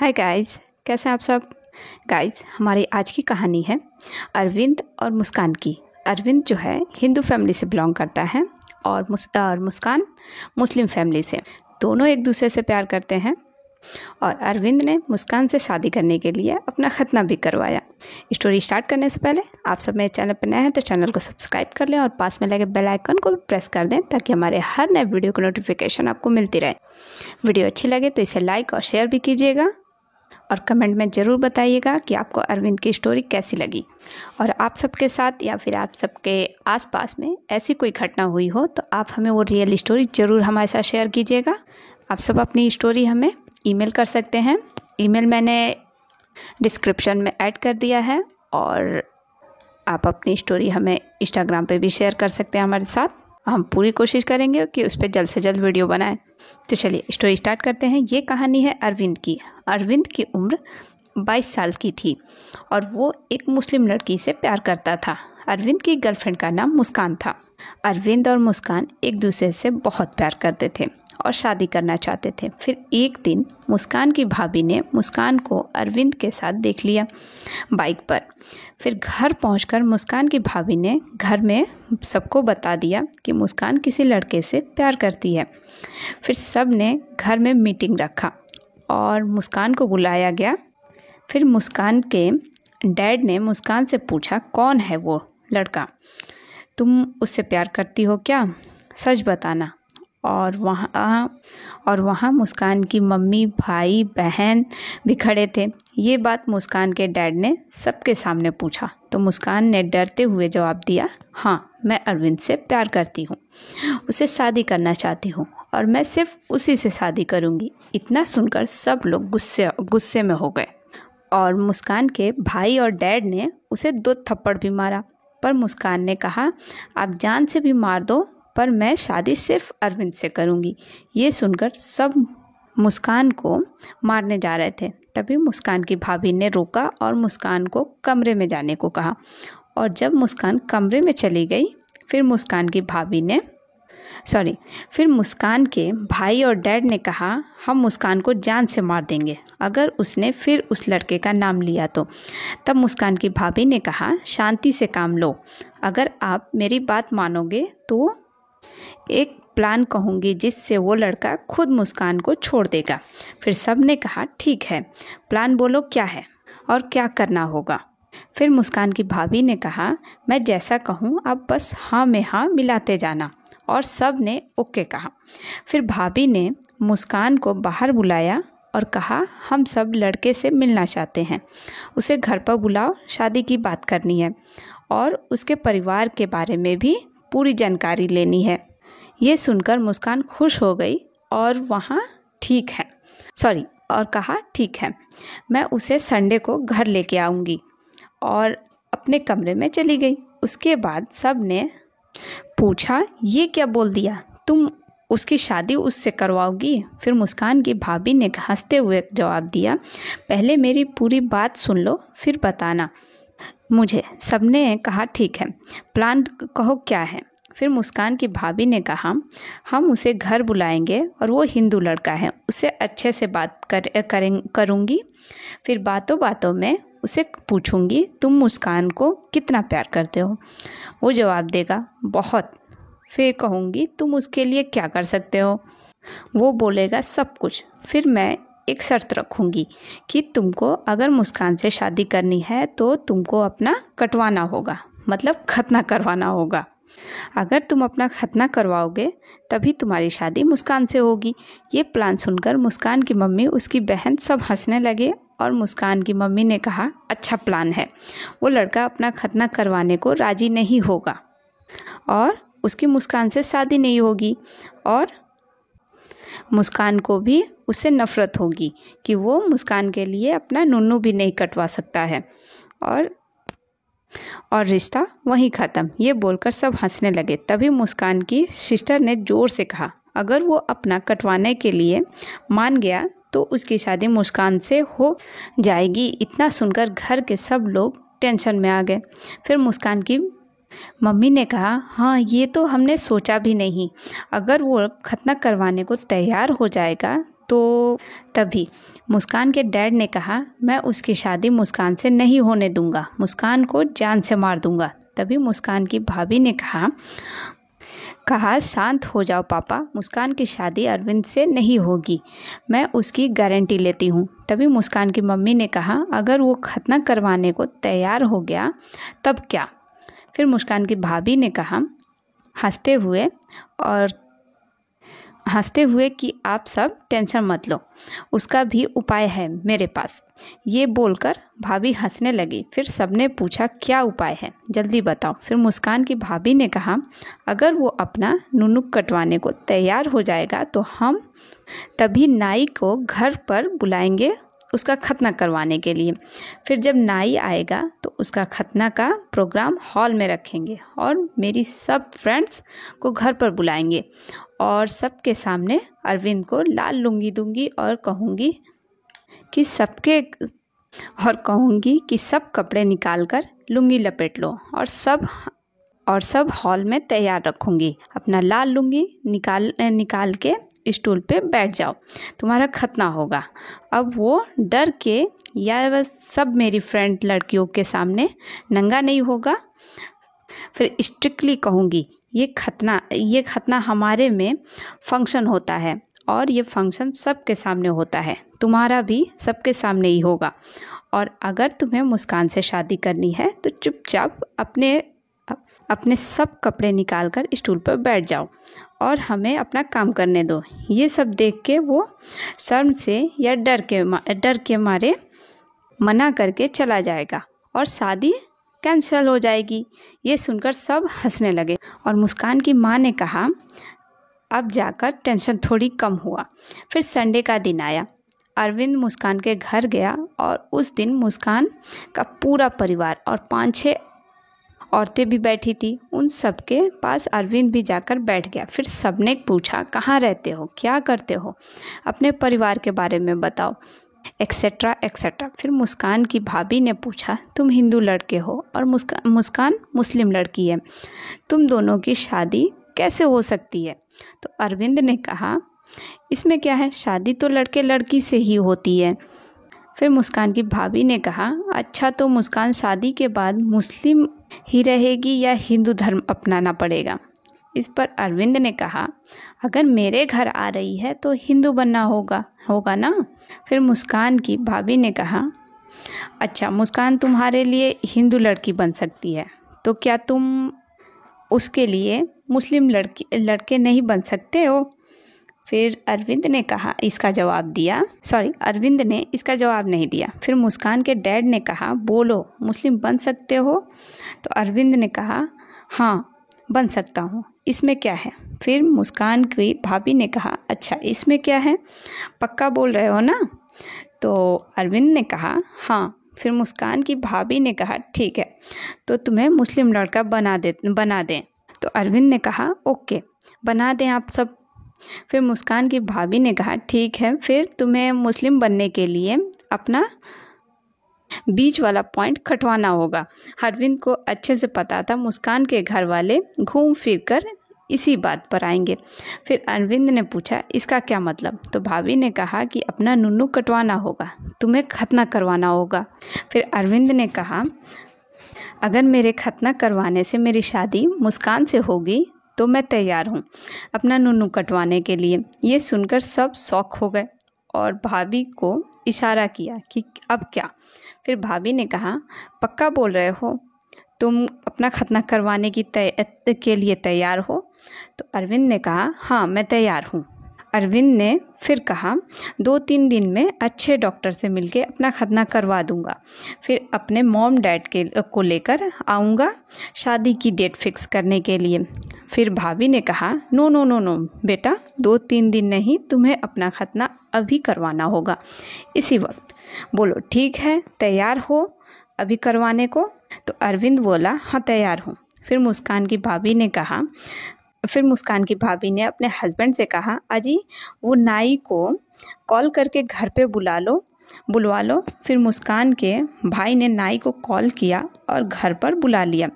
hi guys कैसे हैं आप सब गाइस हमारी आज की कहानी है अरविंद और मुस्कान की अरविंद जो है हिंदू फैमिली से बिलोंग करता है और मुस और मुस्कान मुस्लिम फैमिली से दोनों एक दूसरे से प्यार करते हैं और अरविंद ने मुस्कान से शादी करने के लिए अपना खतना भी करवाया स्टोरी स्टार्ट करने से पहले आप सब मेरे चैनल पर नए हैं तो चैनल को सब्सक्राइब कर लें और पास में लगे बेल आइकन को भी प्रेस कर दें ताकि हमारे हर नए वीडियो की नोटिफिकेशन आपको मिलती रहे वीडियो अच्छी लगे तो इसे लाइक और शेयर भी कीजिएगा और कमेंट में ज़रूर बताइएगा कि आपको अरविंद की स्टोरी कैसी लगी और आप सबके साथ या फिर आप सबके आसपास में ऐसी कोई घटना हुई हो तो आप हमें वो रियल स्टोरी ज़रूर हमारे साथ शेयर कीजिएगा आप सब अपनी स्टोरी हमें ईमेल कर सकते हैं ईमेल मैंने डिस्क्रिप्शन में ऐड कर दिया है और आप अपनी स्टोरी हमें इंस्टाग्राम पर भी शेयर कर सकते हैं हमारे साथ हम पूरी कोशिश करेंगे कि उस पर जल्द से जल्द वीडियो बनाएं तो चलिए स्टोरी स्टार्ट करते हैं ये कहानी है अरविंद की अरविंद की उम्र 22 साल की थी और वो एक मुस्लिम लड़की से प्यार करता था अरविंद की गर्लफ्रेंड का नाम मुस्कान था अरविंद और मुस्कान एक दूसरे से बहुत प्यार करते थे और शादी करना चाहते थे फिर एक दिन मुस्कान की भाभी ने मुस्कान को अरविंद के साथ देख लिया बाइक पर फिर घर पहुंचकर मुस्कान की भाभी ने घर में सबको बता दिया कि मुस्कान किसी लड़के से प्यार करती है फिर सब ने घर में मीटिंग रखा और मुस्कान को बुलाया गया फिर मुस्कान के डैड ने मुस्कान से पूछा कौन है वो लड़का तुम उससे प्यार करती हो क्या सच बताना और वहाँ और वहाँ मुस्कान की मम्मी भाई बहन भी खड़े थे ये बात मुस्कान के डैड ने सबके सामने पूछा तो मुस्कान ने डरते हुए जवाब दिया हाँ मैं अरविंद से प्यार करती हूँ उसे शादी करना चाहती हूँ और मैं सिर्फ उसी से शादी करूँगी इतना सुनकर सब लोग गुस्से गुस्से में हो गए और मुस्कान के भाई और डैड ने उसे दो थप्पड़ भी मारा पर मुस्कान ने कहा आप जान से भी मार दो पर मैं शादी सिर्फ अरविंद से करूँगी ये सुनकर सब मुस्कान को मारने जा रहे थे तभी मुस्कान की भाभी ने रोका और मुस्कान को कमरे में जाने को कहा और जब मुस्कान कमरे में चली गई फिर मुस्कान की भाभी ने सॉरी फिर मुस्कान के भाई और डैड ने कहा हम मुस्कान को जान से मार देंगे अगर उसने फिर उस लड़के का नाम लिया तो तब मुस्कान की भाभी ने कहा शांति से काम लो अगर आप मेरी बात मानोगे तो एक प्लान कहूँगी जिससे वो लड़का खुद मुस्कान को छोड़ देगा फिर सब ने कहा ठीक है प्लान बोलो क्या है और क्या करना होगा फिर मुस्कान की भाभी ने कहा मैं जैसा कहूँ आप बस हाँ में हाँ मिलाते जाना और सब ने ओके कहा फिर भाभी ने मुस्कान को बाहर बुलाया और कहा हम सब लड़के से मिलना चाहते हैं उसे घर पर बुलाओ शादी की बात करनी है और उसके परिवार के बारे में भी पूरी जानकारी लेनी है ये सुनकर मुस्कान खुश हो गई और वहाँ ठीक है सॉरी और कहा ठीक है मैं उसे संडे को घर लेके आऊँगी और अपने कमरे में चली गई उसके बाद सब ने पूछा ये क्या बोल दिया तुम उसकी शादी उससे करवाओगी फिर मुस्कान की भाभी ने हंसते हुए जवाब दिया पहले मेरी पूरी बात सुन लो फिर बताना मुझे सबने कहा ठीक है प्लान कहो क्या है फिर मुस्कान की भाभी ने कहा हम उसे घर बुलाएंगे और वो हिंदू लड़का है उसे अच्छे से बात कर करें करूँगी फिर बातों बातों में उसे पूछूंगी तुम मुस्कान को कितना प्यार करते हो वो जवाब देगा बहुत फिर कहूँगी तुम उसके लिए क्या कर सकते हो वो बोलेगा सब कुछ फिर मैं एक शर्त रखूँगी कि तुमको अगर मुस्कान से शादी करनी है तो तुमको अपना कटवाना होगा मतलब खतना करवाना होगा अगर तुम अपना खतना करवाओगे तभी तुम्हारी शादी मुस्कान से होगी ये प्लान सुनकर मुस्कान की मम्मी उसकी बहन सब हंसने लगे और मुस्कान की मम्मी ने कहा अच्छा प्लान है वो लड़का अपना खतना करवाने को राज़ी नहीं होगा और उसकी मुस्कान से शादी नहीं होगी और मुस्कान को भी उससे नफ़रत होगी कि वो मुस्कान के लिए अपना नुनू भी नहीं कटवा सकता है और और रिश्ता वहीं ख़त्म ये बोलकर सब हंसने लगे तभी मुस्कान की सिस्टर ने ज़ोर से कहा अगर वो अपना कटवाने के लिए मान गया तो उसकी शादी मुस्कान से हो जाएगी इतना सुनकर घर के सब लोग टेंशन में आ गए फिर मुस्कान की मम्मी ने कहा हाँ ये तो हमने सोचा भी नहीं अगर वो खतना करवाने को तैयार हो जाएगा तो तभी मुस्कान के डैड ने कहा मैं उसकी शादी मुस्कान से नहीं होने दूंगा मुस्कान को जान से मार दूंगा तभी मुस्कान की भाभी ने कहा कहा शांत हो जाओ पापा मुस्कान की शादी अरविंद से नहीं होगी मैं उसकी गारंटी लेती हूँ तभी मुस्कान की मम्मी ने कहा अगर वो खतना करवाने को तैयार हो गया तब क्या फिर मुस्कान की भाभी ने कहा हंसते हुए और हंसते हुए कि आप सब टेंशन मत लो उसका भी उपाय है मेरे पास ये बोलकर भाभी हंसने लगी फिर सबने पूछा क्या उपाय है जल्दी बताओ फिर मुस्कान की भाभी ने कहा अगर वो अपना नुनुक कटवाने को तैयार हो जाएगा तो हम तभी नाई को घर पर बुलाएंगे उसका खतना करवाने के लिए फिर जब नाई आएगा तो उसका खतना का प्रोग्राम हॉल में रखेंगे और मेरी सब फ्रेंड्स को घर पर बुलाएंगे और सबके सामने अरविंद को लाल लुंगी दूंगी और कहूँगी कि सबके और कहूँगी कि सब कपड़े निकाल कर लुंगी लपेट लो और सब और सब हॉल में तैयार रखूँगी अपना लाल लुंगी निकाल निकाल के स्टूल पे बैठ जाओ तुम्हारा खतना होगा अब वो डर के या बस सब मेरी फ्रेंड लड़कियों के सामने नंगा नहीं होगा फिर स्ट्रिक्टली कहूँगी ये खतना ये खतना हमारे में फंक्शन होता है और ये फंक्शन सबके सामने होता है तुम्हारा भी सबके सामने ही होगा और अगर तुम्हें मुस्कान से शादी करनी है तो चुपचाप अपने अपने सब कपड़े निकाल कर स्टूल पर बैठ जाओ और हमें अपना काम करने दो ये सब देख के वो शर्म से या डर के डर के मारे मना करके चला जाएगा और शादी कैंसिल हो जाएगी ये सुनकर सब हंसने लगे और मुस्कान की माँ ने कहा अब जाकर टेंशन थोड़ी कम हुआ फिर संडे का दिन आया अरविंद मुस्कान के घर गया और उस दिन मुस्कान का पूरा परिवार और पाँच छः औरतें भी बैठी थी उन सब के पास अरविंद भी जाकर बैठ गया फिर सबने पूछा कहाँ रहते हो क्या करते हो अपने परिवार के बारे में बताओ एक्सेट्रा एक्सेट्रा फिर मुस्कान की भाभी ने पूछा तुम हिंदू लड़के हो और मुस्का मुस्कान मुस्लिम लड़की है तुम दोनों की शादी कैसे हो सकती है तो अरविंद ने कहा इसमें क्या है शादी तो लड़के लड़की से ही होती है फिर मुस्कान की भाभी ने कहा अच्छा तो मुस्कान शादी के बाद मुस्लिम ही रहेगी या हिंदू धर्म अपनाना पड़ेगा इस पर अरविंद ने कहा अगर मेरे घर आ रही है तो हिंदू बनना होगा होगा ना फिर मुस्कान की भाभी ने कहा अच्छा मुस्कान तुम्हारे लिए हिंदू लड़की बन सकती है तो क्या तुम उसके लिए मुस्लिम लड़की लड़के नहीं बन सकते हो फिर अरविंद ने कहा इसका जवाब दिया सॉरी अरविंद ने इसका जवाब नहीं दिया फिर मुस्कान के डैड ने कहा बोलो मुस्लिम बन सकते हो तो अरविंद ने कहा हाँ बन सकता हूँ इसमें क्या है फिर मुस्कान की भाभी ने कहा अच्छा इसमें क्या है पक्का बोल रहे हो ना तो अरविंद ने कहा हाँ फिर मुस्कान की भाभी ने कहा ठीक है तो तुम्हें मुस्लिम लड़का बना दे बना दें तो अरविंद ने कहा ओके बना दें आप सब फिर मुस्कान की भाभी ने कहा ठीक है फिर तुम्हें मुस्लिम बनने के लिए अपना बीच वाला पॉइंट खटवाना होगा हरविंद को अच्छे से पता था मुस्कान के घर वाले घूम फिर कर इसी बात पर आएंगे फिर अरविंद ने पूछा इसका क्या मतलब तो भाभी ने कहा कि अपना नुनू कटवाना होगा तुम्हें खतना करवाना होगा फिर अरविंद ने कहा अगर मेरे खतना करवाने से मेरी शादी मुस्कान से होगी तो मैं तैयार हूँ अपना नुनू कटवाने के लिए ये सुनकर सब शौक हो गए और भाभी को इशारा किया कि अब क्या फिर भाभी ने कहा पक्का बोल रहे हो तुम अपना खतना करवाने की तय के लिए तैयार हो तो अरविंद ने कहा हाँ मैं तैयार हूँ अरविंद ने फिर कहा दो तीन दिन में अच्छे डॉक्टर से मिलके अपना खतना करवा दूंगा फिर अपने मॉम डैड के को लेकर आऊँगा शादी की डेट फिक्स करने के लिए फिर भाभी ने कहा नो नो नो नो बेटा दो तीन दिन नहीं तुम्हें अपना खतना अभी करवाना होगा इसी वक्त बोलो ठीक है तैयार हो अभी करवाने को तो अरविंद बोला हाँ तैयार हूँ फिर मुस्कान की भाभी ने कहा फिर मुस्कान की भाभी ने अपने हस्बैंड से कहा अजी वो नाई को कॉल करके घर पे बुला लो बुलवा लो फिर मुस्कान के भाई ने नाई को कॉल किया और घर पर बुला लिया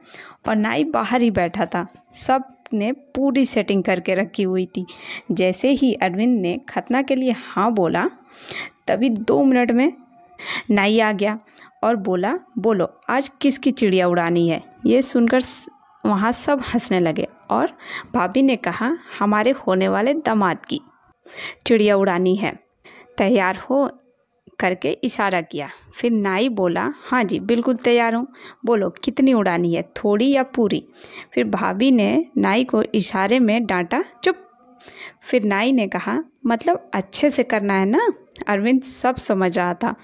और नाई बाहर ही बैठा था सब ने पूरी सेटिंग करके रखी हुई थी जैसे ही अरविंद ने खतना के लिए हाँ बोला तभी दो मिनट में नाई आ गया और बोला बोलो आज किसकी चिड़िया उड़ानी है ये सुनकर वहाँ सब हंसने लगे और भाभी ने कहा हमारे होने वाले दामाद की चिड़िया उड़ानी है तैयार हो करके इशारा किया फिर नाई बोला हाँ जी बिल्कुल तैयार हूँ बोलो कितनी उड़ानी है थोड़ी या पूरी फिर भाभी ने नाई को इशारे में डांटा चुप फिर नाई ने कहा मतलब अच्छे से करना है ना अरविंद सब समझ रहा था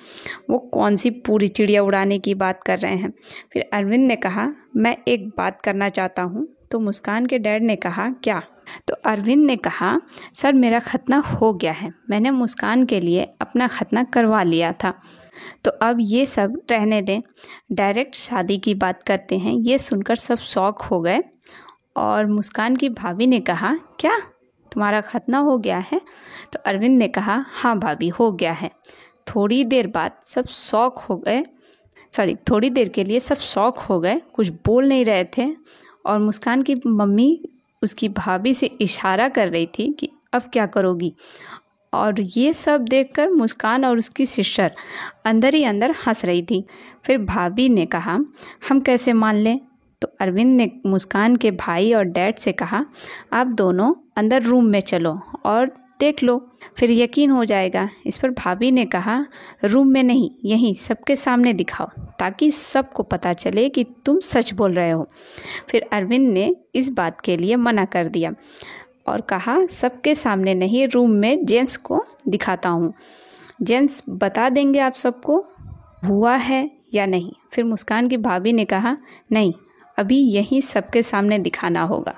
वो कौन सी पूरी चिड़िया उड़ाने की बात कर रहे हैं फिर अरविंद ने कहा मैं एक बात करना चाहता हूँ तो मुस्कान के डैड ने कहा क्या तो अरविंद ने कहा सर मेरा खतना हो गया है मैंने मुस्कान के लिए अपना खतना करवा लिया था तो अब ये सब रहने दें डायरेक्ट शादी की बात करते हैं ये सुनकर सब शौक हो गए और मुस्कान की भाभी ने कहा क्या तुम्हारा खतना हो गया है तो अरविंद ने कहा हाँ भाभी हो गया है थोड़ी देर बाद सब शौक हो गए सॉरी थोड़ी देर के लिए सब शौक हो गए कुछ बोल नहीं रहे थे और मुस्कान की मम्मी उसकी भाभी से इशारा कर रही थी कि अब क्या करोगी और ये सब देखकर मुस्कान और उसकी सिस्टर अंदर ही अंदर हंस रही थी फिर भाभी ने कहा हम कैसे मान लें तो अरविंद ने मुस्कान के भाई और डैड से कहा आप दोनों अंदर रूम में चलो और देख लो फिर यकीन हो जाएगा इस पर भाभी ने कहा रूम में नहीं यहीं सबके सामने दिखाओ ताकि सबको पता चले कि तुम सच बोल रहे हो फिर अरविंद ने इस बात के लिए मना कर दिया और कहा सबके सामने नहीं रूम में जेंट्स को दिखाता हूँ जेंट्स बता देंगे आप सबको हुआ है या नहीं फिर मुस्कान की भाभी ने कहा नहीं अभी यहीं सबके सामने दिखाना होगा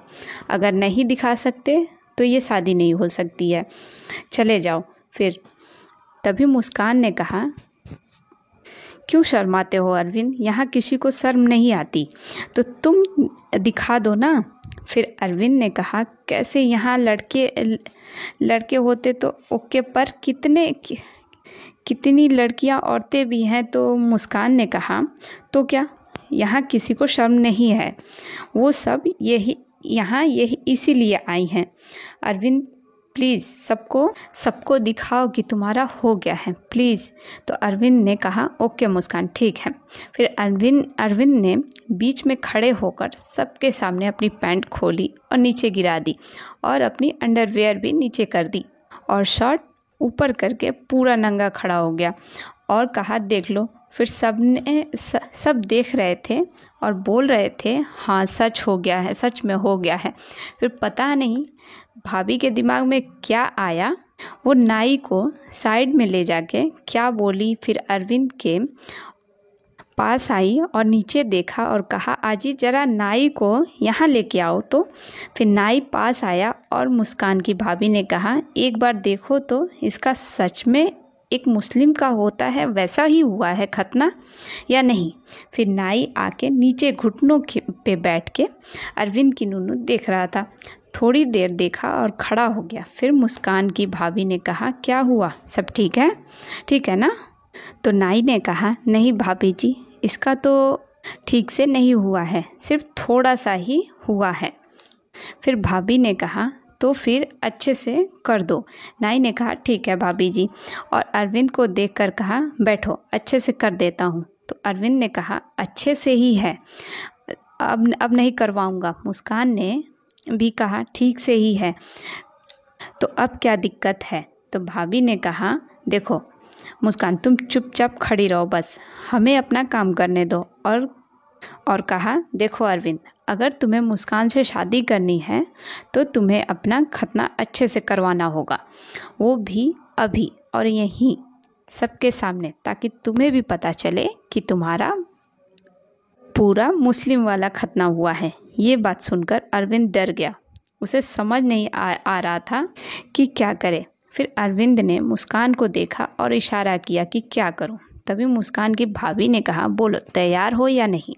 अगर नहीं दिखा सकते तो ये शादी नहीं हो सकती है चले जाओ फिर तभी मुस्कान ने कहा क्यों शर्माते हो अरविंद यहाँ किसी को शर्म नहीं आती तो तुम दिखा दो ना फिर अरविंद ने कहा कैसे यहाँ लड़के लड़के होते तो ओके पर कितने कि, कितनी लड़कियाँ औरतें भी हैं तो मुस्कान ने कहा तो क्या यहाँ किसी को शर्म नहीं है वो सब यही यहाँ ये इसीलिए आई हैं अरविंद प्लीज़ सबको सबको दिखाओ कि तुम्हारा हो गया है प्लीज़ तो अरविंद ने कहा ओके मुस्कान ठीक है फिर अरविंद अरविंद ने बीच में खड़े होकर सबके सामने अपनी पैंट खोली और नीचे गिरा दी और अपनी अंडरवेयर भी नीचे कर दी और शर्ट ऊपर करके पूरा नंगा खड़ा हो गया और कहा देख लो फिर सब ने सब देख रहे थे और बोल रहे थे हाँ सच हो गया है सच में हो गया है फिर पता नहीं भाभी के दिमाग में क्या आया वो नाई को साइड में ले जाके क्या बोली फिर अरविंद के पास आई और नीचे देखा और कहा आजी ज़रा नाई को यहाँ लेके आओ तो फिर नाई पास आया और मुस्कान की भाभी ने कहा एक बार देखो तो इसका सच में एक मुस्लिम का होता है वैसा ही हुआ है खतना या नहीं फिर नाई आके नीचे घुटनों के पे बैठ के अरविंद की नूनू देख रहा था थोड़ी देर देखा और खड़ा हो गया फिर मुस्कान की भाभी ने कहा क्या हुआ सब ठीक है ठीक है ना तो नाई ने कहा नहीं भाभी जी इसका तो ठीक से नहीं हुआ है सिर्फ थोड़ा सा ही हुआ है फिर भाभी ने कहा तो फिर अच्छे से कर दो नाई ने कहा ठीक है भाभी जी और अरविंद को देखकर कहा बैठो अच्छे से कर देता हूँ तो अरविंद ने कहा अच्छे से ही है अब अब नहीं करवाऊँगा मुस्कान ने भी कहा ठीक से ही है तो अब क्या दिक्कत है तो भाभी ने कहा देखो मुस्कान तुम चुपचाप खड़ी रहो बस हमें अपना काम करने दो और और कहा देखो अरविंद अगर तुम्हें मुस्कान से शादी करनी है तो तुम्हें अपना खतना अच्छे से करवाना होगा वो भी अभी और यहीं सबके सामने ताकि तुम्हें भी पता चले कि तुम्हारा पूरा मुस्लिम वाला खतना हुआ है ये बात सुनकर अरविंद डर गया उसे समझ नहीं आ, आ रहा था कि क्या करे फिर अरविंद ने मुस्कान को देखा और इशारा किया कि क्या करूं तभी मुस्कान की भाभी ने कहा बोलो तैयार हो या नहीं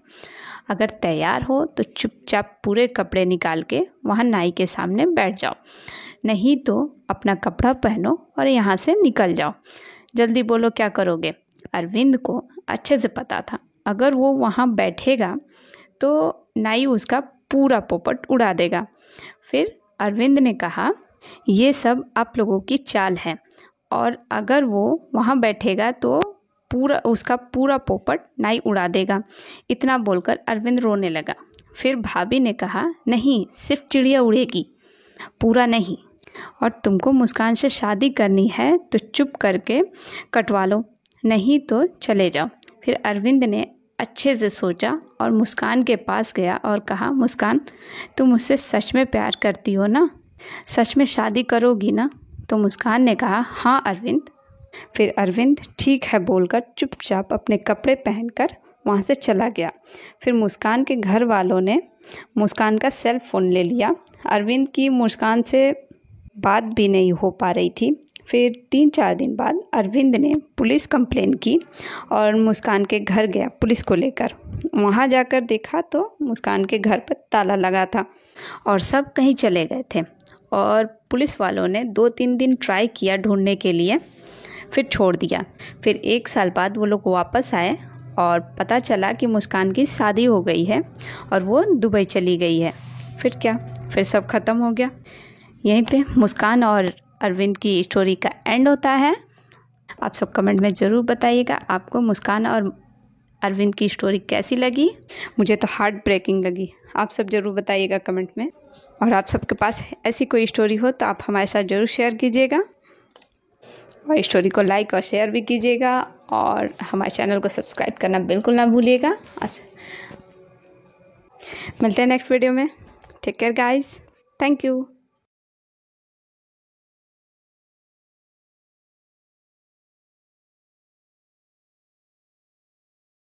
अगर तैयार हो तो चुपचाप पूरे कपड़े निकाल के वहाँ नाई के सामने बैठ जाओ नहीं तो अपना कपड़ा पहनो और यहाँ से निकल जाओ जल्दी बोलो क्या करोगे अरविंद को अच्छे से पता था अगर वो वहाँ बैठेगा तो नाई उसका पूरा पोपट उड़ा देगा फिर अरविंद ने कहा ये सब आप लोगों की चाल है और अगर वो वहाँ बैठेगा तो पूरा उसका पूरा पोपट नाई उड़ा देगा इतना बोलकर अरविंद रोने लगा फिर भाभी ने कहा नहीं सिर्फ चिड़िया उड़ेगी पूरा नहीं और तुमको मुस्कान से शादी करनी है तो चुप करके कटवा लो नहीं तो चले जाओ फिर अरविंद ने अच्छे से सोचा और मुस्कान के पास गया और कहा मुस्कान तुम मुझसे सच में प्यार करती हो ना सच में शादी करोगी ना तो मुस्कान ने कहा हाँ अरविंद फिर अरविंद ठीक है बोलकर चुपचाप अपने कपड़े पहनकर वहाँ से चला गया फिर मुस्कान के घर वालों ने मुस्कान का सेल फ़ोन ले लिया अरविंद की मुस्कान से बात भी नहीं हो पा रही थी फिर तीन चार दिन बाद अरविंद ने पुलिस कंप्लेन की और मुस्कान के घर गया पुलिस को लेकर वहाँ जाकर देखा तो मुस्कान के घर पर ताला लगा था और सब कहीं चले गए थे और पुलिस वालों ने दो तीन दिन ट्राई किया ढूंढने के लिए फिर छोड़ दिया फिर एक साल बाद वो लोग वापस आए और पता चला कि मुस्कान की शादी हो गई है और वो दुबई चली गई है फिर क्या फिर सब ख़त्म हो गया यहीं पे मुस्कान और अरविंद की स्टोरी का एंड होता है आप सब कमेंट में ज़रूर बताइएगा आपको मुस्कान और अरविंद की स्टोरी कैसी लगी मुझे तो हार्ट ब्रेकिंग लगी आप सब ज़रूर बताइएगा कमेंट में और आप सबके पास ऐसी कोई स्टोरी हो तो आप हमारे साथ ज़रूर शेयर कीजिएगा हमारी स्टोरी को लाइक और शेयर भी कीजिएगा और हमारे चैनल को सब्सक्राइब करना बिल्कुल ना भूलिएगा मिलते हैं नेक्स्ट वीडियो में take care guys thank you